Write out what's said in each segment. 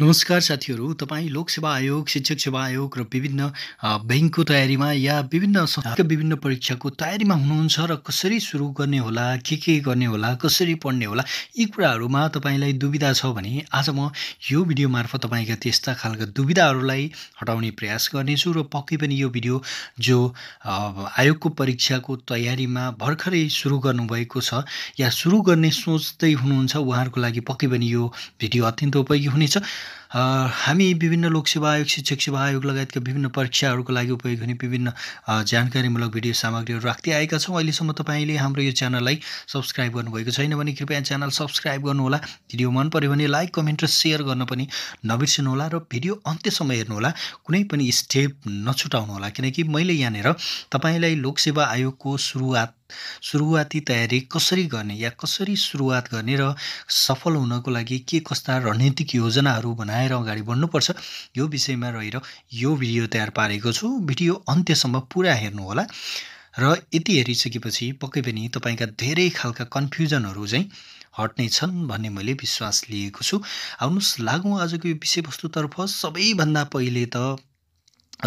नमस्कार साथीहरू तपाईँ लोकसेवा आयोग शिक्षक सेवा आयोग र विभिन्न ब्याङ्कको तयारीमा या विभिन्न संस्थाको विभिन्न परीक्षाको तयारीमा हुनुहुन्छ र कसरी सुरु गर्ने होला के के गर्ने होला कसरी पढ्ने होला यी कुराहरूमा तपाईँलाई दुविधा छ भने आज म यो भिडियो मार्फत तपाईँका त्यस्ता खालका दुविधाहरूलाई हटाउने प्रयास गर्नेछु र पक्कै पनि यो भिडियो जो आयोगको परीक्षाको तयारीमा भर्खरै सुरु गर्नुभएको छ या सुरु गर्ने सोच्दै हुनुहुन्छ उहाँहरूको लागि पक्कै पनि यो भिडियो अत्यन्त उपयोगी हुनेछ हामी विभिन्न लोकसेवा आयोग शिक्षक सेवा आयोग लगायतका विभिन्न परीक्षाहरूको लागि उपयोग हुने विभिन्न जानकारीमूलक भिडियो सामग्रीहरू राख्दै आएका छौँ अहिलेसम्म तपाईँले हाम्रो यो च्यानललाई सब्सक्राइब गर्नुभएको छैन भने कृपया च्यानल सब्सक्राइब गर्नुहोला भिडियो मन पऱ्यो भने लाइक कमेन्ट र सेयर गर्न पनि नबिर्सिनुहोला र भिडियो अन्त्यसम्म हेर्नुहोला कुनै पनि स्टेप नछुटाउनुहोला किनकि मैले यहाँनिर तपाईँलाई लोकसेवा आयोगको सुरुवात सुरुवाती तयारी कसरी गर्ने या कसरी सुरुवात गर्ने र सफल हुनको लागि के कस्ता रणनीतिक योजनाहरू बनाएर अगाडि बढ्नुपर्छ यो विषयमा रहेर यो भिडियो तयार पारेको छु भिडियो अन्त्यसम्म पुरा हेर्नुहोला र यति हेरिसकेपछि पक्कै पनि तपाईँका धेरै खालका कन्फ्युजनहरू चाहिँ हट्ने छन् भन्ने मैले विश्वास लिएको छु आउनुहोस् लागौँ आजको यो विषयवस्तुतर्फ सबैभन्दा पहिले त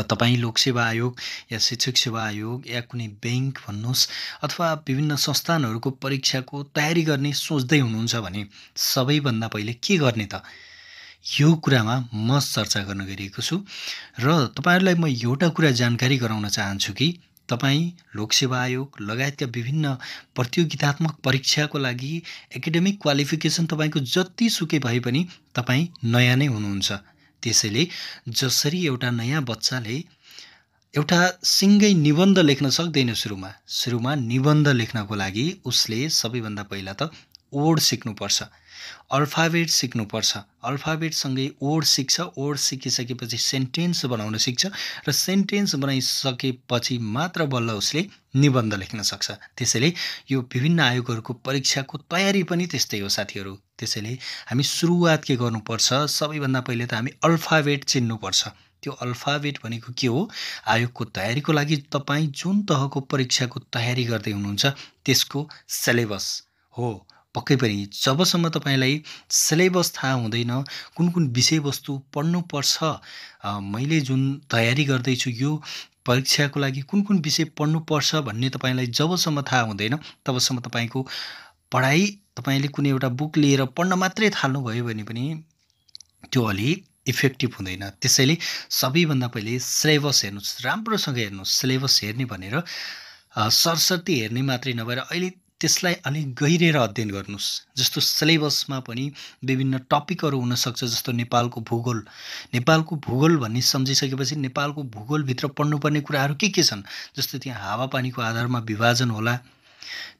तपाईँ लोकसेवा आयोग या शिक्षक सेवा आयोग या कुनै ब्याङ्क भन्नुहोस् अथवा विभिन्न संस्थानहरूको परीक्षाको तयारी गर्ने सोच्दै हुनुहुन्छ भने सबैभन्दा पहिले के गर्ने त यो कुरामा म चर्चा गर्न गइरहेको छु र तपाईँहरूलाई म एउटा कुरा जानकारी गराउन चाहन्छु कि तपाईँ लोकसेवा आयोग लगायतका विभिन्न प्रतियोगितात्मक परीक्षाको लागि एकाडेमिक क्वालिफिकेसन तपाईँको जतिसुकै भए पनि तपाईँ नयाँ नै हुनुहुन्छ त्यसैले जसरी एउटा नयाँ बच्चाले एउटा सिँगै निबन्ध लेख्न सक्दैन सुरुमा सुरुमा निबन्ध लेख्नको लागि उसले सबैभन्दा पहिला त ओड सिक्नुपर्छ अल्फाबेट सिक्नुपर्छ अल्फाबेटसँगै ओड सिक्छ ओड सिकिसकेपछि सेन्टेन्स बनाउन सिक्छ र सेन्टेन्स बनाइसकेपछि मात्र बल्ल उसले निबन्ध लेख्न सक्छ त्यसैले यो विभिन्न आयोगहरूको परीक्षाको तयारी पनि त्यस्तै हो साथीहरू त्यसैले हामी सुरुवात के गर्नुपर्छ सबैभन्दा पहिले त हामी अल्फाबेट चिन्नुपर्छ त्यो अल्फाबेट भनेको के हो आयोगको तयारीको लागि तपाईँ जुन तहको परीक्षाको तयारी गर्दै हुनुहुन्छ त्यसको सेलेबस हो पक्कै पनि जबसम्म तपाईँलाई सिलेबस थाहा हुँदैन कुन कुन विषयवस्तु पढ्नुपर्छ मैले जुन तयारी गर्दैछु यो परीक्षाको लागि कुन कुन विषय पढ्नुपर्छ भन्ने तपाईँलाई जबसम्म थाहा हुँदैन तबसम्म तपाईँको पढाइ तपाईँले कुनै एउटा बुक लिएर पढ्न मात्रै थाल्नुभयो भने पनि त्यो अलि इफेक्टिभ हुँदैन त्यसैले सबैभन्दा पहिले सिलेबस हेर्नुहोस् राम्रोसँग हेर्नुहोस् सिलेबस हेर्ने भनेर सरस्वती हेर्ने मात्रै नभएर अहिले त्यसलाई अलिक गहिरेर अध्ययन गर्नुहोस् जस्तो सिलेबसमा पनि विभिन्न टपिकहरू हुनसक्छ जस्तो नेपालको भूगोल नेपालको भूगोल भन्ने सम्झिसकेपछि नेपालको भूगोलभित्र पढ्नुपर्ने कुराहरू के के छन् जस्तो त्यहाँ हावापानीको आधारमा विभाजन होला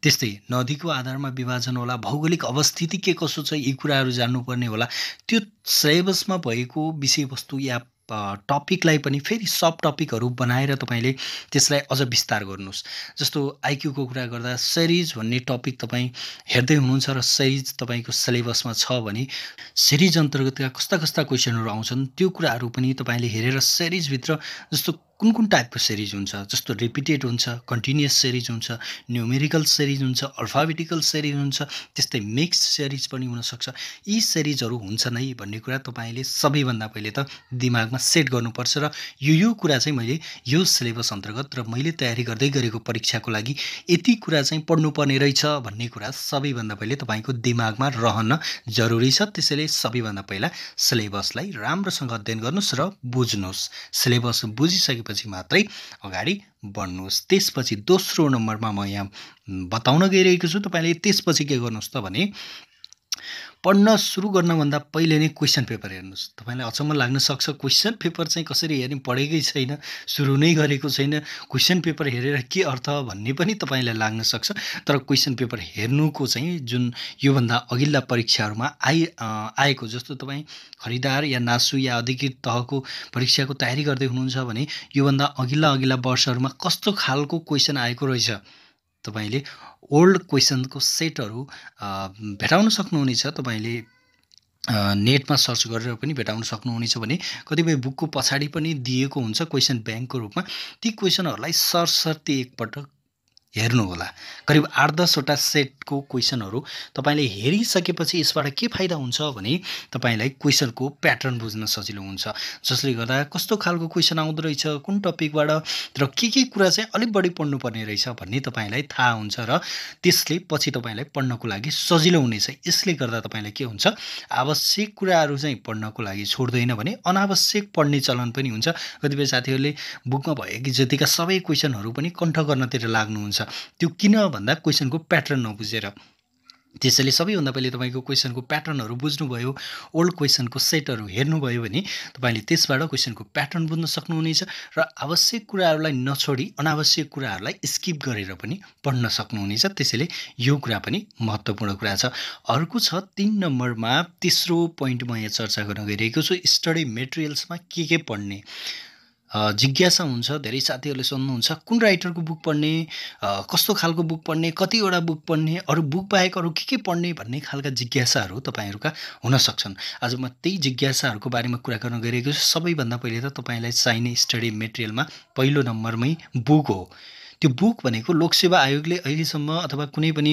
त्यस्तै नदीको आधारमा विभाजन होला भौगोलिक अवस्थिति के कसो छ यी कुराहरू जान्नुपर्ने होला त्यो सिलेबसमा भएको विषयवस्तु या टपिकलाई पनि फेरि सब टपिकहरू बनाएर तपाईँले त्यसलाई अझ विस्तार गर्नुहोस् जस्तो आइक्यूको कुरा गर्दा सिरिज भन्ने टपिक तपाईँ हेर्दै हुनुहुन्छ र सिरिज तपाईँको सिलेबसमा छ भने सिरिज अन्तर्गतका कस्ता कस्ता क्वेसनहरू आउँछन् त्यो कुराहरू पनि तपाईँले हेरेर सिरिजभित्र जस्तो कुन कुन टाइपको सिरिज हुन्छ जस्तो रिपिटेड हुन्छ कन्टिन्युस सिरिज हुन्छ न्युमेरिकल सिरिज हुन्छ अल्फाबेटिकल सिरिज हुन्छ त्यस्तै मिक्स सिरिज पनि हुनसक्छ यी सिरिजहरू हुन्छ नै भन्ने कुरा तपाईँले सबैभन्दा पहिले त दिमागमा सेट गर्नुपर्छ र यो यो कुरा चाहिँ मैले यो सिलेबस अन्तर्गत र मैले तयारी गर्दै गरेको परीक्षाको लागि यति कुरा चाहिँ पढ्नुपर्ने रहेछ भन्ने कुरा सबैभन्दा पहिले तपाईँको दिमागमा रहन जरुरी छ त्यसैले सबैभन्दा पहिला सिलेबसलाई राम्रोसँग अध्ययन गर्नुहोस् र बुझ्नुहोस् सिलेबस बुझिसके गरेपछि मात्रै अगाडि बढ्नुहोस् त्यसपछि दोस्रो नम्बरमा म यहाँ बताउन गइरहेको छु तपाईँले त्यसपछि के गर्नुहोस् त भने पढ्न सुरु गर्नभन्दा पहिले नै क्वेसन पेपर हेर्नुहोस् तपाईँलाई अचम्म लाग्न सक्छ क्वेसन पेपर चाहिँ कसरी हेर्ने पढेकै छैन सुरु नै गरेको छैन क्वेसन पेपर हेरेर के अर्थ भन्ने पनि तपाईँलाई लाग्न सक्छ तर क्वेसन पेपर हेर्नुको चाहिँ जुन योभन्दा अघिल्ला परीक्षाहरूमा आइ आएको जस्तो तपाईँ खरिदार या नासु या अधिकृत तहको परीक्षाको तयारी गर्दै हुनुहुन्छ भने योभन्दा अघिल्ला अघिल्ला वर्षहरूमा कस्तो खालको क्वेसन आएको रहेछ तपाईँले ओल्ड क्वेसनको सेटहरू भेटाउन सक्नुहुनेछ तपाईँले नेटमा सर्च गरेर पनि भेटाउन सक्नुहुनेछ भने कतिपय बुकको पछाडि पनि दिएको हुन्छ क्वेसन ब्याङ्कको रूपमा ती क्वेसनहरूलाई सरसर्ती एकपटक हेर्नुहोला करिब आठ दसवटा सेटको क्वेसनहरू तपाईँले हेरिसकेपछि यसबाट के फाइदा हुन्छ भने तपाईँलाई क्वेसनको प्याटर्न बुझ्न सजिलो हुन्छ जसले गर्दा कस्तो खालको क्वेसन आउँदो रहेछ कुन टपिकबाट र के के कुरा चाहिँ अलिक बढी पढ्नुपर्ने रहेछ भन्ने तपाईँलाई थाहा हुन्छ र त्यसले पछि तपाईँलाई पढ्नको लागि सजिलो हुनेछ यसले गर्दा तपाईँलाई के हुन्छ आवश्यक कुराहरू चाहिँ पढ्नको लागि छोड्दैन भने अनावश्यक पढ्ने चलन पनि हुन्छ कतिपय साथीहरूले बुकमा भएकी जतिका सबै क्वेसनहरू पनि कण्ठ गर्नतिर लाग्नुहुन्छ त्यो किन भन्दा क्वेसनको प्याटर्न नबुझेर त्यसैले सबैभन्दा पहिले तपाईँको क्वेसनको प्याटर्नहरू बुझ्नुभयो ओल्ड क्वेसनको सेटहरू हेर्नुभयो भने तपाईँले त्यसबाट क्वेसनको प्याटर्न बुझ्न सक्नुहुनेछ र आवश्यक कुराहरूलाई नछोडी अनावश्यक कुराहरूलाई स्किप गरेर पनि पढ्न सक्नुहुनेछ त्यसैले यो कुरा पनि महत्त्वपूर्ण कुरा छ अर्को छ तिन नम्बरमा तेस्रो पोइन्ट म यहाँ चर्चा गर्न गइरहेको छु स्टडी मेटेरियल्समा के के पढ्ने जिज्ञासा हुन्छ धेरै साथीहरूले सोध्नुहुन्छ कुन राइटरको बुक पढ्ने कस्तो खालको बुक पढ्ने कतिवटा बुक पढ्ने अरू बुक बाहेक अरू के के पढ्ने भन्ने खालका जिज्ञासाहरू तपाईँहरूका सक्छन् आज म त्यही जिज्ञासाहरूको बारेमा कुरा गर्न गइरहेको छु सबैभन्दा पहिले त तपाईँलाई चाहिने स्टडी मेटेरियलमा पहिलो नम्बरमै बुक हो त्यो बुक भनेको लोकसेवा आयोगले अहिलेसम्म अथवा कुनै पनि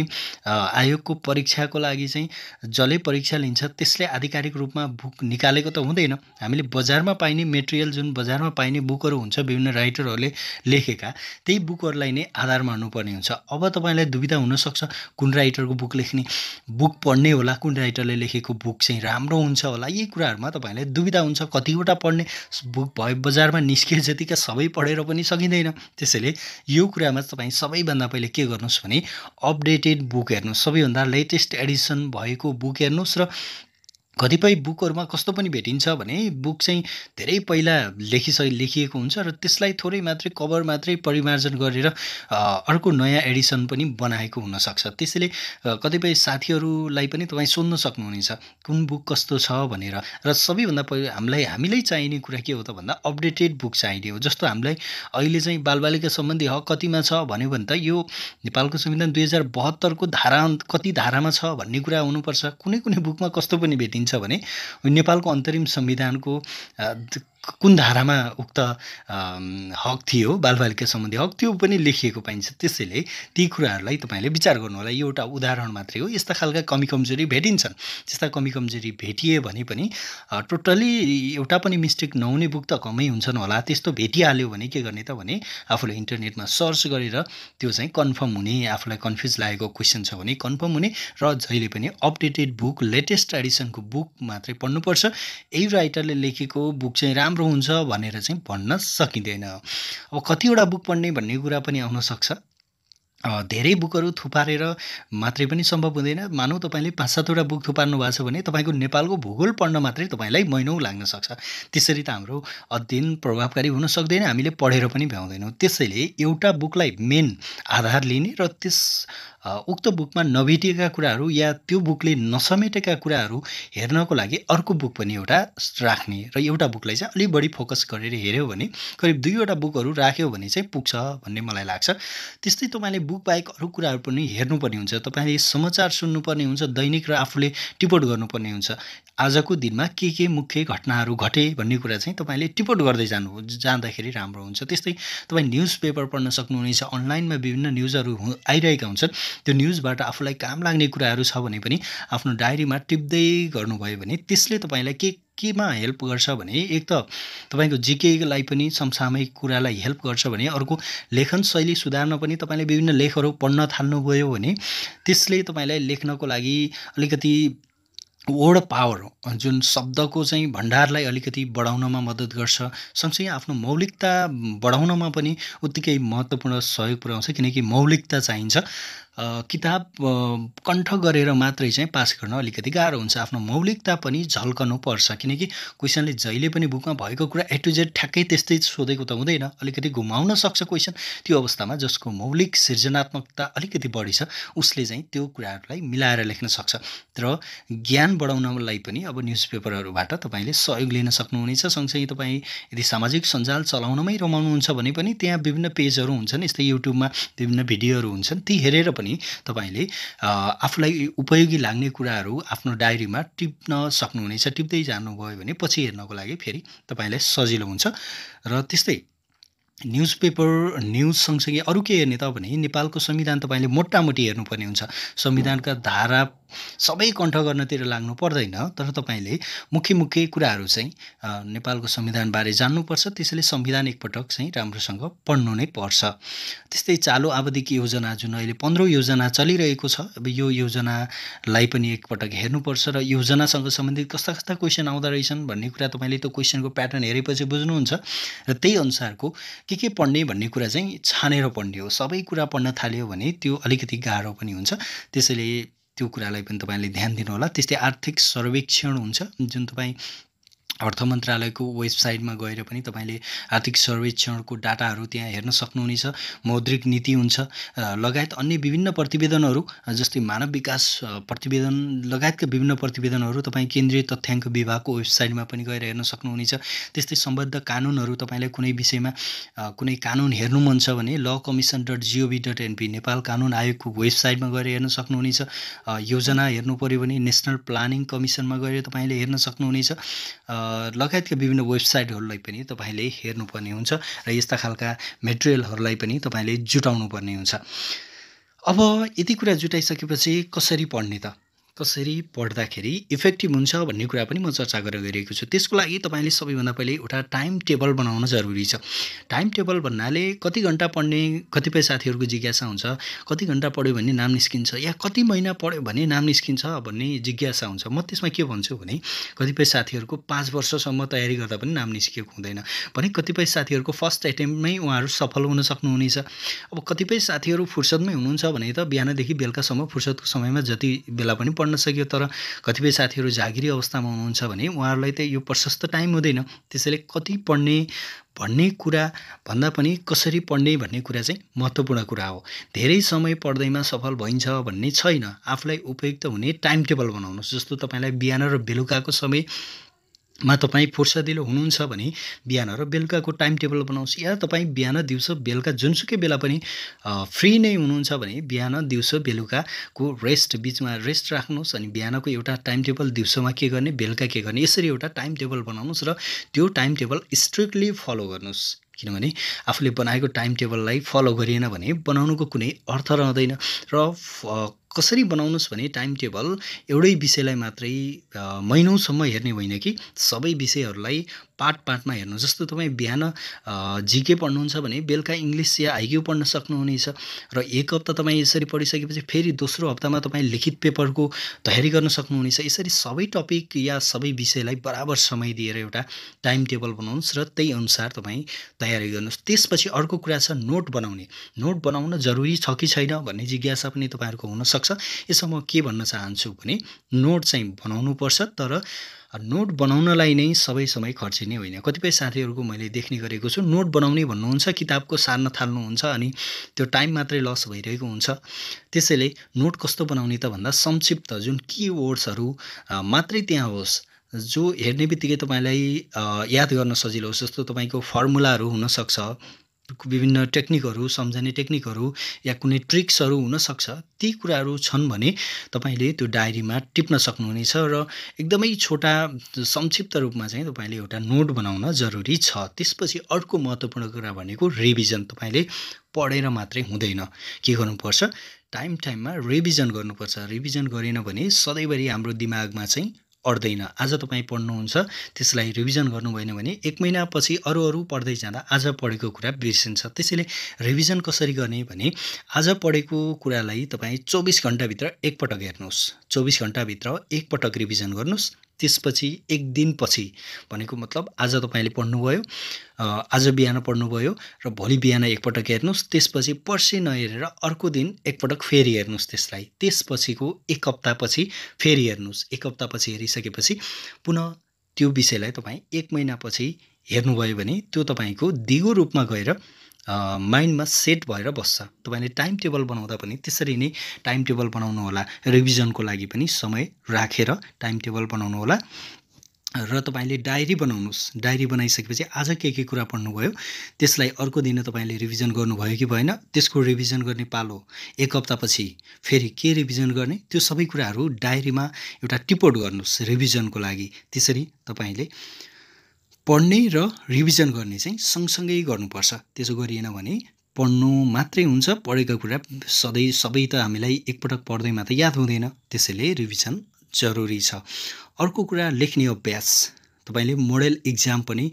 आयोगको परीक्षाको लागि चाहिँ जसले परीक्षा लिन्छ त्यसले आधिकारिक रूपमा बुक निकालेको त हुँदैन हामीले बजारमा पाइने मेटेरियल जुन बजारमा पाइने बुकहरू हुन्छ विभिन्न राइटरहरूले लेखेका त्यही बुकहरूलाई नै आधार मान्नुपर्ने हुन्छ अब तपाईँलाई दुविधा हुनसक्छ कुन राइटरको बुक लेख्ने बुक पढ्ने होला कुन राइटरले लेखेको बुक चाहिँ राम्रो हुन्छ होला यी कुराहरूमा तपाईँलाई दुविधा हुन्छ कतिवटा पढ्ने बुक भए बजारमा निस्किए जतिका सबै पढेर पनि सकिँदैन त्यसैले यो कुरामा तपाईँ सबैभन्दा पहिले के गर्नुहोस् भने अपडेटेड बुक हेर्नुहोस् सबैभन्दा लेटेस्ट एडिसन भएको बुक हेर्नुहोस् र कतिपय बुकहरूमा कस्तो पनि भेटिन्छ भने बुक चाहिँ धेरै पहिला लेखिस लेखिएको हुन्छ र त्यसलाई थोरै मात्रै कभर मात्रै परिमार्जन गरेर अर्को नयाँ एडिसन पनि बनाएको हुनसक्छ त्यसैले कतिपय साथीहरूलाई पनि तपाईँ सोध्न सक्नुहुनेछ कुन बुक कस्तो छ भनेर र सबैभन्दा पहिला हामीलाई हामीलाई चाहिने कुरा के हो त भन्दा अपडेटेड बुक चाहिने हो जस्तो हामीलाई अहिले चाहिँ बालबालिका सम्बन्धी हक कतिमा छ भन्यो भने त यो नेपालको संविधान दुई हजार बहत्तरको धारा कति धारामा छ भन्ने कुरा हुनुपर्छ कुनै कुनै बुकमा कस्तो पनि भेटिन्छ भनिन्छ भने नेपालको अन्तरिम संविधानको कुन धारामा उक्त हक थियो बालबालिका सम्बन्धी हक त्यो पनि लेखिएको पाइन्छ त्यसैले ती कुराहरूलाई तपाईँले विचार गर्नु होला यो एउटा उदाहरण मात्रै हो यस्ता खालका कमी कमजोरी भेटिन्छन् त्यस्ता कमी कमजोरी भेटिए भने पनि टोटल्ली एउटा पनि मिस्टेक नहुने बुक त कमै हुन्छन् होला त्यस्तो भेटिहाल्यो भने के गर्ने त भने आफूले इन्टरनेटमा सर्च गरेर त्यो चाहिँ कन्फर्म हुने आफूलाई कन्फ्युज लागेको क्वेसन छ भने कन्फर्म हुने र जहिले पनि अपडेटेड बुक लेटेस्ट एडिसनको बुक मात्रै पढ्नुपर्छ यही राइटरले लेखेको बुक चाहिँ राम्रो राम्रो हुन्छ भनेर चाहिँ भन्न सकिँदैन अब कतिवटा बुक पढ्ने भन्ने कुरा पनि आउनसक्छ धेरै बुकहरू थुपारेर मात्रै पनि सम्भव हुँदैन मानौ तपाईँले पाँच सातवटा बुक थुपार्नु भएको छ भने तपाईँको नेपालको भूगोल पढ्न मात्रै तपाईँलाई महिनौ लाग्न सक्छ त्यसरी त हाम्रो अध्ययन प्रभावकारी हुन सक्दैन हामीले पढेर पनि भ्याउँदैनौँ त्यसैले एउटा बुकलाई मेन आधार लिने र त्यस उक्त बुकमा नभेटिएका कुराहरू या त्यो बुकले नसमेटेका कुराहरू हेर्नको लागि अर्को बुक पनि एउटा राख्ने र एउटा बुकलाई चाहिँ अलिक बढी फोकस गरेर हेऱ्यो भने करिब दुईवटा बुकहरू राख्यो भने चाहिँ पुग्छ भन्ने मलाई लाग्छ त्यस्तै तपाईँले बुक बाहेक अरू कुराहरू पनि हेर्नुपर्ने हुन्छ तपाईँले समाचार सुन्नुपर्ने हुन्छ दैनिक र आफूले टिपोट गर्नुपर्ने हुन्छ आजको दिनमा के के मुख्य घटनाहरू घटे भन्ने कुरा चाहिँ तपाईँले टिपोट गर्दै जानु जाँदाखेरि राम्रो हुन्छ त्यस्तै तपाईँ न्युज पेपर पढ्न सक्नुहुनेछ अनलाइनमा विभिन्न विभिन्न न्युजहरू आइरहेका हुन्छन् त्यो न्युजबाट आफूलाई काम लाग्ने कुराहरू छ भने पनि आफ्नो डायरीमा टिप्दै गर्नुभयो भने त्यसले तपाईँलाई के केमा हेल्प गर्छ भने एक त तपाईँको जिकेलाई पनि समसामयिक कुरालाई हेल्प गर्छ भने अर्को लेखन शैली सुधार्न पनि तपाईँले विभिन्न लेखहरू पढ्न थाल्नुभयो भने त्यसले तपाईँलाई लेख्नको लागि अलिकति वर्ड पावर जुन शब्दको चाहिँ भण्डारलाई अलिकति बढाउनमा मद्दत गर्छ सँगसँगै आफ्नो मौलिकता बढाउनमा पनि उत्तिकै महत्त्वपूर्ण सहयोग पुऱ्याउँछ किनकि मौलिकता चाहिन्छ किताब कण्ठ गरेर मात्रै चाहिँ पास गर्न अलिकति गाह्रो हुन्छ आफ्नो मौलिकता पनि झल्कनु पर्छ किनकि क्वेसनले जहिले पनि बुकमा भएको कुरा ए टु जेड ठ्याक्कै त्यस्तै सोधेको त हुँदैन अलिकति घुमाउन सक्छ क्वेसन त्यो अवस्थामा जसको मौलिक सृजनात्मकता अलिकति बढी छ उसले चाहिँ त्यो कुराहरूलाई मिलाएर लेख्न सक्छ र ज्ञान बढाउनलाई पनि अब न्युज पेपरहरूबाट तपाईँले सहयोग लिन सक्नुहुनेछ सँगसँगै तपाईँ यदि सामाजिक सञ्जाल चलाउनमै रमाउनुहुन्छ भने पनि त्यहाँ विभिन्न पेजहरू हुन्छन् यस्तै युट्युबमा विभिन्न भिडियोहरू हुन्छन् ती हेरेर पनि पनि तपाईँले आफूलाई उपयोगी लाग्ने कुराहरू आफ्नो डायरीमा टिप्न सक्नुहुनेछ टिप्दै जानुभयो भने पछि हेर्नको लागि फेरि तपाईँलाई सजिलो हुन्छ र त्यस्तै न्युज पेपर न्युज सँगसँगै अरू के हेर्ने त भने नेपालको संविधान तपाईँले मोटामोटी हेर्नुपर्ने हुन्छ संविधानका धारा सबै कण्ठ गर्नतिर लाग्नु पर्दैन तर तपाईँले मुख्य मुख्य कुराहरू चाहिँ नेपालको संविधानबारे जान्नुपर्छ त्यसैले संविधान एकपटक चाहिँ राम्रोसँग पढ्नु नै पर्छ त्यस्तै चालु आवधिक योजना जुन अहिले पन्ध्रौँ योजना चलिरहेको छ अब यो योजनालाई पनि एकपटक हेर्नुपर्छ र योजनासँग सम्बन्धित कस्ता कस्ता क्वेसन आउँदो रहेछन् भन्ने कुरा तपाईँले त्यो क्वेसनको प्याटर्न हेरेपछि बुझ्नुहुन्छ र त्यही अनुसारको के के पढ्ने भन्ने कुरा चाहिँ छानेर पढ्ने हो सबै कुरा पढ्न थाल्यो भने त्यो अलिकति गाह्रो पनि हुन्छ त्यसैले त्यो कुरालाई पनि तपाईँले ध्यान दिनुहोला त्यस्तै आर्थिक सर्वेक्षण हुन्छ जुन तपाईँ अर्थ मन्त्रालयको वेबसाइटमा गएर पनि तपाईँले आर्थिक सर्वेक्षणको डाटाहरू त्यहाँ हेर्न सक्नुहुनेछ मौद्रिक नीति हुन्छ लगायत अन्य विभिन्न प्रतिवेदनहरू जस्तै मानव विकास प्रतिवेदन लगायतका विभिन्न प्रतिवेदनहरू तपाईँ केन्द्रीय तथ्याङ्क विभागको वेबसाइटमा पनि गएर हेर्न सक्नुहुनेछ त्यस्तै सम्बद्ध कानुनहरू तपाईँलाई कुनै विषयमा कुनै कानुन हेर्नु मन छ भने law commission dot gov dot NP Nepal कानुन आयोगको वेबसाइटमा गएर हेर्न सक्नुहुनेछ योजना हेर्नु पऱ्यो भने नेसनल प्लानिङ कमिसनमा गएर तपाईँले हेर्न सक्नुहुनेछ लगायतका विभिन्न वेबसाइटहरूलाई पनि तपाईँले हेर्नुपर्ने हुन्छ र यस्ता खालका मेटेरियलहरूलाई पनि तपाईँले जुटाउनु पर्ने हुन्छ अब यति कुरा जुटाइसकेपछि कसरी पढ्ने त कसरी पढ्दाखेरि इफेक्टिभ हुन्छ भन्ने कुरा पनि म चर्चा गरेर गइरहेको छु त्यसको लागि तपाईँले सबैभन्दा पहिले एउटा टाइम टेबल बनाउन जरुरी छ टाइम टेबल भन्नाले कति घन्टा पढ्ने कतिपय साथीहरूको जिज्ञासा हुन्छ कति घन्टा पढ्यो भने नाम निस्किन्छ या कति महिना पढ्यो भने नाम निस्किन्छ भन्ने जिज्ञासा हुन्छ म त्यसमा के भन्छु भने कतिपय साथीहरूको पाँच वर्षसम्म तयारी गर्दा पनि नाम निस्किएको हुँदैन भने कतिपय साथीहरूको फर्स्ट एटेम्पमै उहाँहरू सफल हुन सक्नुहुनेछ अब कतिपय साथीहरू फुर्सदमै हुनुहुन्छ भने त बिहानदेखि बेलुकासम्म फुर्सदको समयमा जति बेला पनि पढ्न सकियो तर कतिपय साथीहरू जागिरी अवस्थामा हुनुहुन्छ भने उहाँहरूलाई त यो प्रशस्त टाइम हुँदैन त्यसैले कति पढ्ने भन्ने कुरा भन्दा पनि कसरी पढ्ने भन्ने कुरा चाहिँ महत्त्वपूर्ण कुरा हो धेरै समय पढ्दैमा सफल भइन्छ भन्ने छैन आफूलाई उपयुक्त हुने टाइम टेबल बनाउनुहोस् जस्तो तपाईँलाई बिहान र बेलुकाको समय मा तपाईँ फुर्सदिलो हुनुहुन्छ भने बिहान र बेलुकाको टाइम टेबल बनाओस् या तपाईँ बिहान दिउँसो बेलुका जुनसुकै बेला पनि फ्री नै हुनुहुन्छ भने बिहान दिउँसो बेलुकाको रेस्ट बिचमा रेस्ट राख्नुहोस् अनि बिहानको एउटा टाइम टेबल दिउँसोमा के गर्ने बेलुका के गर्ने यसरी एउटा टाइम टेबल बनाउनुहोस् र त्यो टाइम टेबल स्ट्रिक्टली फलो गर्नुहोस् किनभने आफूले बनाएको टाइम टेबललाई फलो गरिएन भने बनाउनुको कुनै अर्थ रहँदैन र कसरी बनाउनुहोस् भने टाइम टेबल एउटै विषयलाई मात्रै महिनौसम्म हेर्ने होइन कि सबै विषयहरूलाई पार्ट पार्टमा हेर्नु जस्तो तपाईँ बिहान जिके पढ्नुहुन्छ भने बेलुका इङ्ग्लिस या आइक्यू पढ्न सक्नुहुनेछ र एक हप्ता तपाईँ यसरी पढिसकेपछि फेरि दोस्रो हप्तामा तपाईँ लिखित पेपरको तयारी गर्न सक्नुहुनेछ यसरी सबै टपिक या सबै विषयलाई बराबर समय दिएर एउटा टाइम टेबल बनाउनुहोस् र त्यही अनुसार तपाईँ तयारी गर्नुहोस् त्यसपछि अर्को कुरा छ नोट बनाउने नोट बनाउन जरुरी छ कि छैन भन्ने जिज्ञासा पनि तपाईँहरूको हुनसक्छ सक्छ यसमा म के भन्न चाहन्छु भने नोट चाहिँ बनाउनुपर्छ तर नोट बनाउनलाई नै सबै समय खर्चिने होइन कतिपय साथीहरूको मैले देख्ने गरेको छु नोट बनाउने भन्नुहुन्छ किताबको सार्न थाल्नुहुन्छ अनि त्यो टाइम मात्रै लस भइरहेको हुन्छ त्यसैले नोट कस्तो बनाउने त भन्दा संक्षिप्त जुन किवर्ड्सहरू मात्रै त्यहाँ होस् जो हेर्ने बित्तिकै तपाईँलाई याद गर्न सजिलो होस् जस्तो तपाईँको फर्मुलाहरू हुनसक्छ विभिन्न टेक्निकहरू सम्झने टेक्निकहरू या कुनै ट्रिक्सहरू हुनसक्छ ती कुराहरू छन् भने तपाईँले त्यो डायरीमा टिप्न सक्नुहुनेछ र एकदमै छोटा संक्षिप्त रूपमा चाहिँ तपाईँले एउटा नोट बनाउन जरुरी छ त्यसपछि अर्को महत्त्वपूर्ण कुरा भनेको रिभिजन तपाईँले पढेर मात्रै हुँदैन के गर्नुपर्छ टाइम टाइममा रिभिजन गर्नुपर्छ रिभिजन गरेन भने सधैँभरि हाम्रो दिमागमा चाहिँ अट्दैन आज तपाईँ पढ्नुहुन्छ त्यसलाई रिभिजन भएन भने एक महिनापछि अरू अरू पढ्दै जाँदा आज पढेको कुरा बिर्सिन्छ त्यसैले रिभिजन कसरी गर्ने भने आज पढेको कुरालाई तपाईँ चौबिस घन्टाभित्र एकपटक हेर्नुहोस् चौबिस घन्टाभित्र एकपटक रिभिजन गर्नुहोस् त्यसपछि एक दिनपछि भनेको मतलब आज तपाईँले पढ्नुभयो आज बिहान पढ्नुभयो र भोलि बिहान एकपटक हेर्नुहोस् त्यसपछि पर्सि नहेरेर अर्को दिन एकपटक फेरि हेर्नुहोस् त्यसलाई त्यसपछिको एक हप्तापछि फेरि हेर्नुहोस् एक हप्तापछि हेरिसकेपछि पुनः त्यो विषयलाई तपाईँ एक महिनापछि हेर्नुभयो भने त्यो तपाईँको दिगो रूपमा गएर माइन्डमा सेट भएर बस्छ तपाईँले टाइम टेबल बनाउँदा पनि त्यसरी नै टाइम टेबल बनाउनु होला रिभिजनको लागि पनि समय राखेर टाइम टेबल बनाउनु होला र तपाईँले डायरी बनाउनुहोस् डायरी बनाइसकेपछि आज के के कुरा पढ्नुभयो त्यसलाई अर्को दिन तपाईँले रिभिजन गर्नुभयो कि भएन त्यसको रिभिजन गर्ने पालो एक हप्तापछि फेरि के रिभिजन गर्ने त्यो सबै कुराहरू डायरीमा एउटा टिपोट गर्नुहोस् रिभिजनको लागि त्यसरी तपाईँले पढ्ने र रिभिजन गर्ने चाहिँ सँगसँगै गर्नुपर्छ त्यसो गरिएन भने पढ्नु मात्रै हुन्छ पढेका कुरा सधैँ सबै त हामीलाई एकपटक पढ्दैमा त याद हुँदैन त्यसैले रिभिजन जरुरी छ अर्को कुरा लेख्ने अभ्यास तपाईँले मोडेल इक्जाम पनि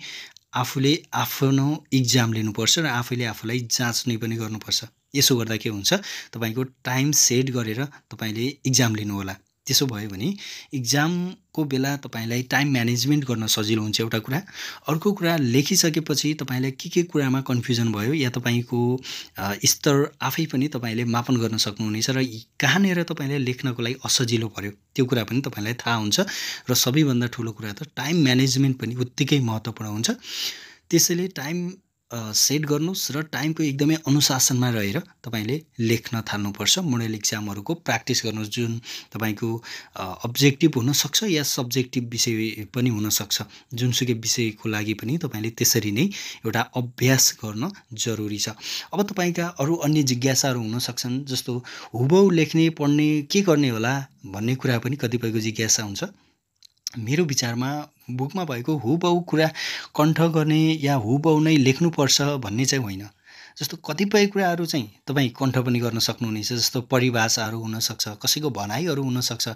आफूले आफ्नो इक्जाम लिनुपर्छ र आफैले आफूलाई जाँच्ने पनि गर्नुपर्छ यसो गर्दा के हुन्छ तपाईँको टाइम सेट गरेर तपाईँले इक्जाम लिनुहोला त्यसो भयो भने इक्जामको बेला तपाईँलाई टाइम म्यानेजमेन्ट गर्न सजिलो हुन्छ एउटा कुरा अर्को कुरा लेखिसकेपछि तपाईँलाई के के कुरामा कन्फ्युजन भयो या तपाईँको स्तर आफै पनि तपाईँले मापन गर्न सक्नुहुनेछ र कहाँनिर तपाईँलाई लेख्नको लागि असजिलो पऱ्यो त्यो कुरा पनि तपाईँलाई थाहा हुन्छ र सबैभन्दा ठुलो कुरा त टाइम म्यानेजमेन्ट पनि उत्तिकै महत्त्वपूर्ण हुन्छ त्यसैले टाइम सेट गर्नुहोस् र टाइमको एकदमै अनुशासनमा रहेर तपाईँले लेख्न थाल्नुपर्छ मोडल इक्जामहरूको प्र्याक्टिस गर्नुहोस् जुन तपाईँको अब्जेक्टिभ हुनसक्छ या सब्जेक्टिभ विषय पनि हुनसक्छ जुनसुकै विषयको लागि पनि तपाईँले त्यसरी नै एउटा अभ्यास गर्न जरुरी छ अब तपाईँका अरू अन्य जिज्ञासाहरू हुनसक्छन् जस्तो हुबौ लेख्ने पढ्ने के गर्ने होला भन्ने कुरा पनि कतिपयको जिज्ञासा हुन्छ मेरो विचारमा बुकमा भएको हुबहु कुरा कण्ठ गर्ने या हुबाउ नै लेख्नुपर्छ भन्ने चाहिँ होइन जस्तो कतिपय कुराहरू चाहिँ तपाईँ कण्ठ पनि गर्न सक्नुहुनेछ जस्तो परिभाषाहरू हुनसक्छ कसैको भनाइहरू हुनसक्छ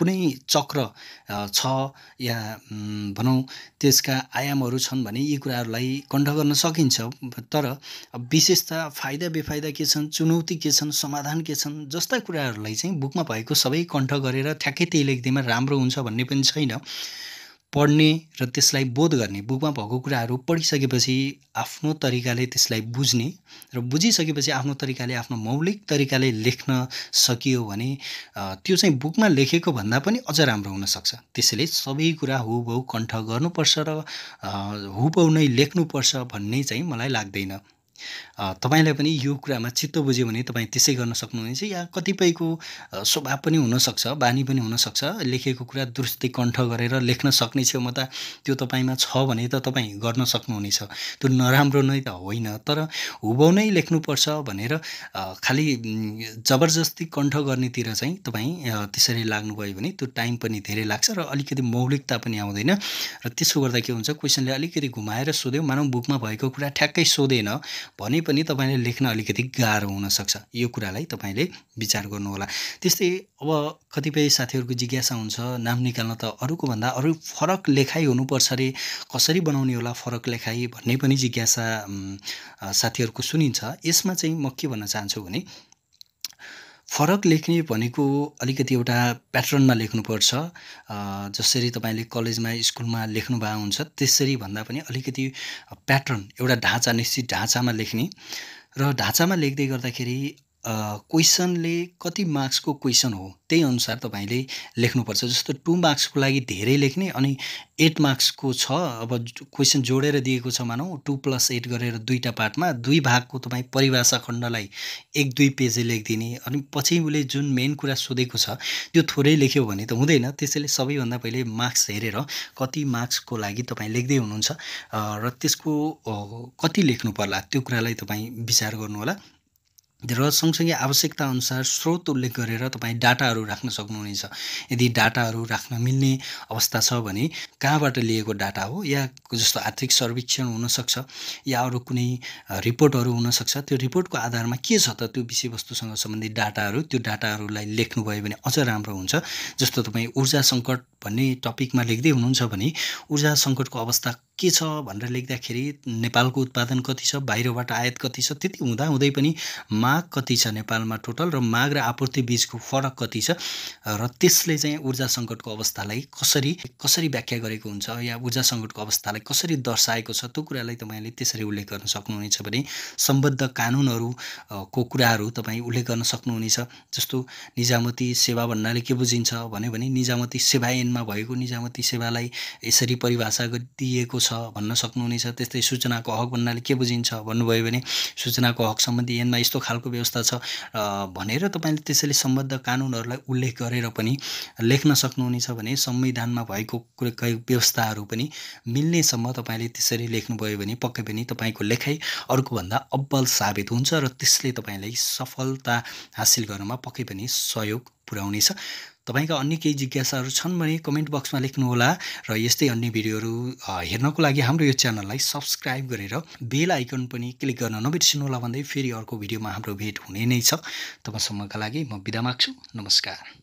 कुनै चक्र छ या भनौँ त्यसका आयामहरू छन् भने यी कुराहरूलाई कण्ठ गर्न सकिन्छ तर विशेषता फाइदा बेफाइदा के छन् चुनौती के छन् समाधान के छन् जस्ता कुराहरूलाई चाहिँ बुकमा भएको सबै कण्ठ गरेर ठ्याक्कै त्यही लेखिदिएमा राम्रो हुन्छ भन्ने पनि छैन पढ्ने र त्यसलाई बोध गर्ने बुकमा भएको कुराहरू पढिसकेपछि आफ्नो तरिकाले त्यसलाई बुझ्ने र बुझिसकेपछि आफ्नो तरिकाले आफ्नो मौलिक तरिकाले लेख्न सकियो भने त्यो चाहिँ बुकमा लेखेको भन्दा पनि अझ राम्रो हुनसक्छ त्यसैले सबै कुरा हुबहु कण्ठ गर्नुपर्छ र हुबहु नै लेख्नुपर्छ भन्ने चाहिँ मलाई लाग्दैन तपाईँलाई पनि यो कुरामा चित्त बुझ्यो भने तपाईँ त्यसै गर्न सक्नुहुनेछ या कतिपयको स्वभाव पनि हुनसक्छ बानी पनि हुनसक्छ लेखेको कुरा दुरुस्तै कण्ठ गरेर लेख्न सक्ने क्षमता त्यो तपाईँमा छ भने त तपाईँ गर्न सक्नुहुनेछ त्यो नराम्रो नै त होइन तर हुबाउ नै लेख्नुपर्छ भनेर खालि जबरजस्ती कण्ठ गर्नेतिर चाहिँ तपाईँ त्यसरी लाग्नुभयो भने त्यो टाइम पनि धेरै लाग्छ र अलिकति मौलिकता पनि आउँदैन र त्यसो गर्दा के हुन्छ क्वेसनले अलिकति घुमाएर सोध्यो मानव बुकमा भएको कुरा ठ्याक्कै सोधेन भने पनि तपाईँले लेख्न अलिकति गाह्रो हुनसक्छ यो कुरालाई तपाईँले विचार गर्नुहोला त्यस्तै अब कतिपय साथीहरूको जिज्ञासा हुन्छ नाम निकाल्न त अरूको भन्दा अरू फरक लेखाइ हुनुपर्छ अरे कसरी बनाउने होला फरक लेखाइ भन्ने पनि जिज्ञासा साथीहरूको सुनिन्छ यसमा चाहिँ म के भन्न चाहन्छु भने फरक लेख्ने भनेको अलिकति एउटा प्याटर्नमा लेख्नुपर्छ जसरी तपाईँले कलेजमा स्कुलमा लेख्नुभएको हुन्छ त्यसरी भन्दा पनि अलिकति प्याटर्न एउटा ढाँचा निश्चित ढाँचामा लेख्ने र ढाँचामा लेख्दै गर्दाखेरि क्वेसनले कति मार्क्सको क्वेसन हो त्यही अनुसार तपाईँले लेख्नुपर्छ जस्तो टु मार्क्सको लागि धेरै लेख्ने अनि एट मार्क्सको छ अब क्वेसन जोडेर दिएको छ मानौँ टु प्लस एट गरेर दुईवटा पार्टमा दुई भागको तपाईँ परिभाषा खण्डलाई एक दुई पेज लेखिदिने अनि पछि उसले जुन मेन कुरा सोधेको छ त्यो थोरै लेख्यो भने त हुँदैन त्यसैले सबैभन्दा पहिले मार्क्स हेरेर कति मार्क्सको लागि तपाईँ लेख्दै हुनुहुन्छ र त्यसको कति लेख्नु पर्ला त्यो कुरालाई तपाईँ विचार गर्नुहोला र सँगसँगै अनुसार स्रोत उल्लेख गरेर तपाईँ डाटाहरू राख्न सक्नुहुनेछ यदि डाटाहरू राख्न मिल्ने अवस्था छ भने कहाँबाट लिएको डाटा हो या जस्तो आर्थिक सर्वेक्षण हुनसक्छ या अरू कुनै रिपोर्टहरू हुनसक्छ त्यो रिपोर्टको आधारमा के छ त त्यो विषयवस्तुसँग सम्बन्धित डाटाहरू त्यो डाटाहरूलाई लेख्नुभयो भने अझ राम्रो हुन्छ जस्तो तपाईँ ऊर्जा सङ्कट भन्ने टपिकमा लेख्दै हुनुहुन्छ भने ऊर्जा सङ्कटको अवस्था के छ भनेर लेख्दाखेरि नेपालको उत्पादन कति छ बाहिरबाट आयात कति छ त्यति हुँदा हुँदै पनि माग कति छ नेपालमा टोटल र माग र आपूर्ति बिचको फरक कति छ र त्यसले चाहिँ ऊर्जा सङ्कटको अवस्थालाई कसरी कसरी व्याख्या गरेको हुन्छ या ऊर्जा सङ्कटको अवस्थालाई कसरी दर्शाएको छ त्यो कुरालाई तपाईँले त्यसरी उल्लेख गर्न सक्नुहुनेछ भने सम्बद्ध कानुनहरूको कुराहरू तपाईँ उल्लेख गर्न सक्नुहुनेछ जस्तो निजामती सेवा भन्नाले के बुझिन्छ भन्यो भने निजामती सेवा ऐनमा भएको निजामती सेवालाई यसरी परिभाषा दिएको छ छ भन्न सक्नुहुनेछ त्यस्तै सूचनाको हक भन्नाले के बुझिन्छ भन्नुभयो भने सूचनाको हक सम्बन्धी एनमा यस्तो खालको व्यवस्था छ भनेर तपाईँले त्यसैले सम्बद्ध कानुनहरूलाई उल्लेख गरेर पनि लेख्न सक्नुहुनेछ भने संविधानमा भएको कुरा व्यवस्थाहरू पनि मिल्नेसम्म तपाईँले त्यसरी लेख्नुभयो भने पक्कै पनि तपाईँको लेखाइ अर्कोभन्दा अब्बल साबित हुन्छ र त्यसले तपाईँलाई सफलता हासिल गर्नमा पक्कै पनि सहयोग पुर्याउनेछ तपाईँका अन्य केही जिज्ञासाहरू छन् भने कमेन्ट बक्समा लेख्नुहोला र यस्तै अन्य भिडियोहरू हेर्नको लागि हाम्रो यो च्यानललाई सब्सक्राइब गरेर बेल आइकन पनि क्लिक गर्न होला भन्दै फेरि अर्को भिडियोमा हाम्रो भेट हुने नै छ तबसम्मका लागि म बिदा माग्छु नमस्कार